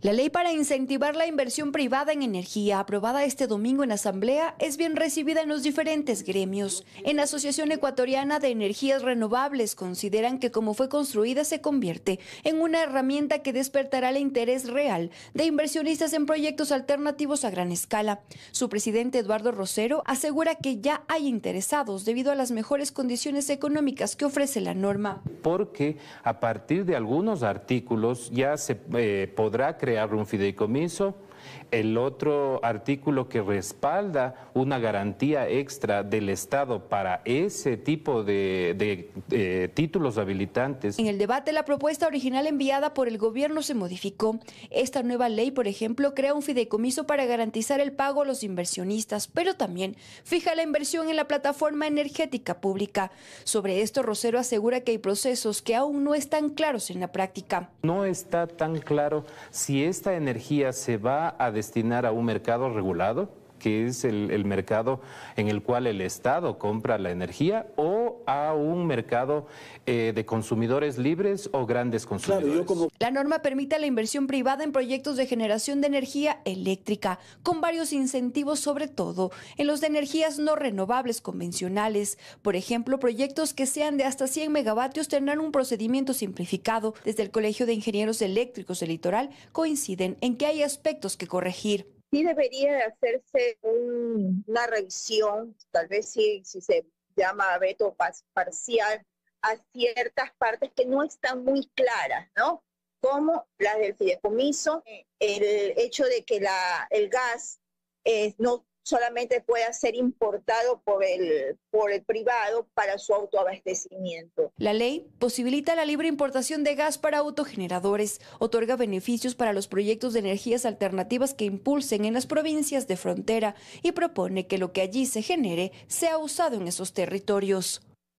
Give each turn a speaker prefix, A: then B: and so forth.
A: La ley para incentivar la inversión privada en energía, aprobada este domingo en Asamblea, es bien recibida en los diferentes gremios. En la Asociación Ecuatoriana de Energías Renovables consideran que como fue construida se convierte en una herramienta que despertará el interés real de inversionistas en proyectos alternativos a gran escala. Su presidente Eduardo Rosero asegura que ya hay interesados debido a las mejores condiciones económicas que ofrece la norma.
B: Porque a partir de algunos artículos ya se eh, podrá crear crear un fideicomiso el otro artículo que respalda una garantía extra del Estado para ese tipo de, eh, títulos habilitantes. En
A: el debate, la propuesta original enviada por el gobierno se modificó. Esta nueva ley, por ejemplo, crea un fideicomiso para garantizar el pago a los inversionistas, pero también fija la inversión en la plataforma energética pública. Sobre esto, Rosero asegura que hay procesos que aún no están claros en la práctica.
B: No está tan claro si esta energía se va a destinar a un mercado regulado, que es el, el mercado en el cual el Estado compra la energía, o a un mercado eh, de consumidores libres o grandes consumidores. como...
A: La norma permite la inversión privada en proyectos de generación de energía eléctrica, con varios incentivos sobre todo en los de energías no renovables convencionales. Por ejemplo, proyectos que sean de hasta 100 megavatios tendrán un procedimiento simplificado. Desde el Colegio de Ingenieros Eléctricos del Litoral coinciden en que hay aspectos que corregir
C: sí debería hacerse una revisión, tal vez si, si se llama veto parcial a ciertas partes que no están muy claras, ¿no? Como las del fideicomiso, el hecho de que la, el gas no solamente pueda ser importado por el, por el privado para su autoabastecimiento.
A: La ley posibilita la libre importación de gas para autogeneradores, otorga beneficios para los proyectos de energías alternativas que impulsen en las provincias de frontera y propone que lo que allí se genere sea usado en esos territorios.